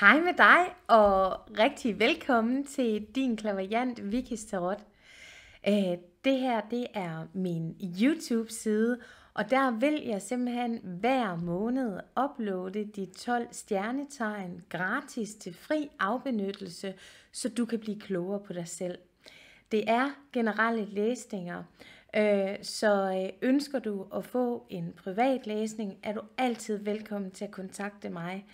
Hej med dig, og rigtig velkommen til din klaverjant Vicky Tarot. Øh, det her, det er min YouTube-side, og der vil jeg simpelthen hver måned uploade de 12 stjernetegn gratis til fri afbenyttelse, så du kan blive klogere på dig selv. Det er generelle læsninger, øh, så øh, ønsker du at få en privat læsning, er du altid velkommen til at kontakte mig.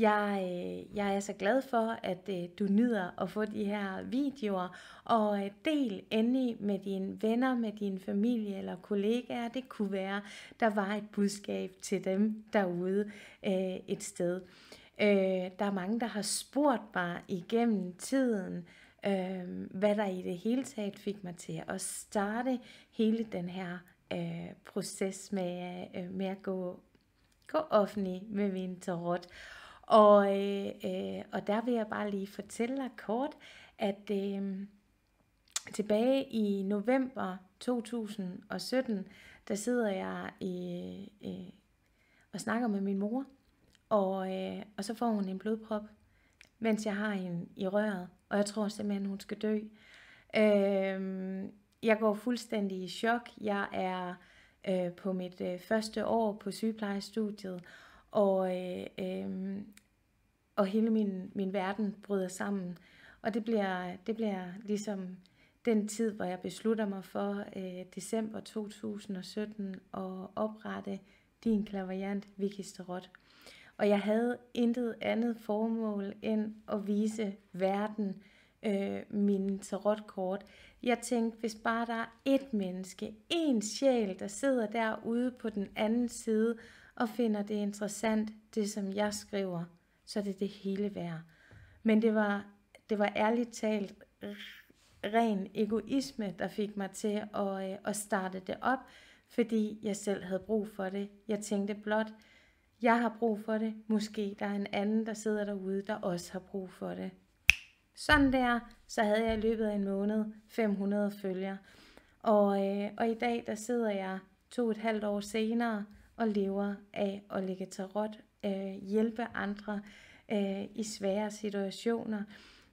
Jeg, øh, jeg er så glad for, at øh, du nyder at få de her videoer, og øh, del endelig med dine venner, med din familie eller kollegaer. Det kunne være, der var et budskab til dem derude øh, et sted. Øh, der er mange, der har spurgt mig igennem tiden, øh, hvad der i det hele taget fik mig til at starte hele den her øh, proces med, øh, med at gå, gå offentlig med min tarot. Og, øh, øh, og der vil jeg bare lige fortælle dig kort, at øh, tilbage i november 2017, der sidder jeg i, øh, øh, og snakker med min mor, og, øh, og så får hun en blodprop, mens jeg har hende i røret, og jeg tror simpelthen, hun skal dø. Øh, jeg går fuldstændig i chok. Jeg er øh, på mit øh, første år på sygeplejestudiet, og, øh, øh, og hele min, min verden bryder sammen. Og det bliver, det bliver ligesom den tid, hvor jeg beslutter mig for øh, december 2017 at oprette din klaverjant Vicky Starot. Og jeg havde intet andet formål end at vise verden, øh, mine tarotkort. Jeg tænkte, hvis bare der er et menneske, en sjæl, der sidder derude på den anden side og finder det interessant, det som jeg skriver, så er det det hele værd. Men det var, det var ærligt talt ren egoisme, der fik mig til at, øh, at starte det op, fordi jeg selv havde brug for det. Jeg tænkte blot, jeg har brug for det. Måske der er en anden, der sidder derude, der også har brug for det sådan der, så havde jeg i løbet af en måned 500 følgere. Og, øh, og i dag, der sidder jeg to og et halvt år senere og lever af at lægge tarot, øh, hjælpe andre øh, i svære situationer,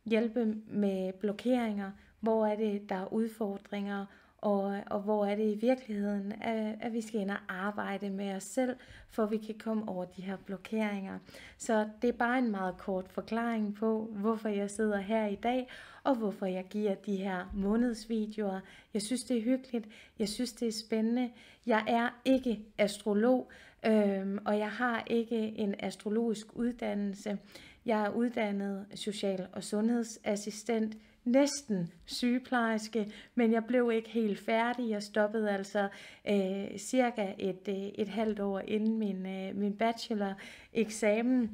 hjælpe med blokeringer, hvor er det, der er udfordringer, og, og hvor er det i virkeligheden, at, at vi skal ind og arbejde med os selv, for vi kan komme over de her blokeringer. Så det er bare en meget kort forklaring på, hvorfor jeg sidder her i dag, og hvorfor jeg giver de her månedsvideoer. Jeg synes, det er hyggeligt. Jeg synes, det er spændende. Jeg er ikke astrolog, øhm, og jeg har ikke en astrologisk uddannelse. Jeg er uddannet social- og sundhedsassistent næsten sygeplejerske, men jeg blev ikke helt færdig. Jeg stoppede altså øh, cirka et, øh, et halvt år inden min, øh, min bachelor-eksamen.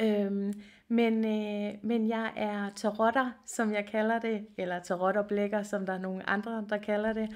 Øhm, men, øh, men jeg er tarotter, som jeg kalder det, eller tarotterblækker, som der er nogle andre, der kalder det.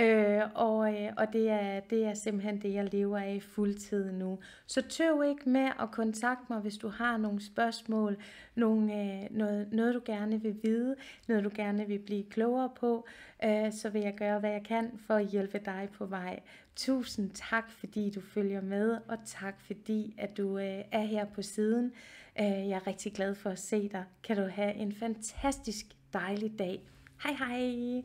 Øh, og øh, og det, er, det er simpelthen det, jeg lever af fuldtid nu. Så tøv ikke med at kontakte mig, hvis du har nogle spørgsmål, nogle, øh, noget, noget du gerne vil vide, noget du gerne vil blive klogere på, øh, så vil jeg gøre, hvad jeg kan for at hjælpe dig på vej. Tusind tak, fordi du følger med, og tak fordi, at du øh, er her på siden. Øh, jeg er rigtig glad for at se dig. Kan du have en fantastisk dejlig dag. Hej hej!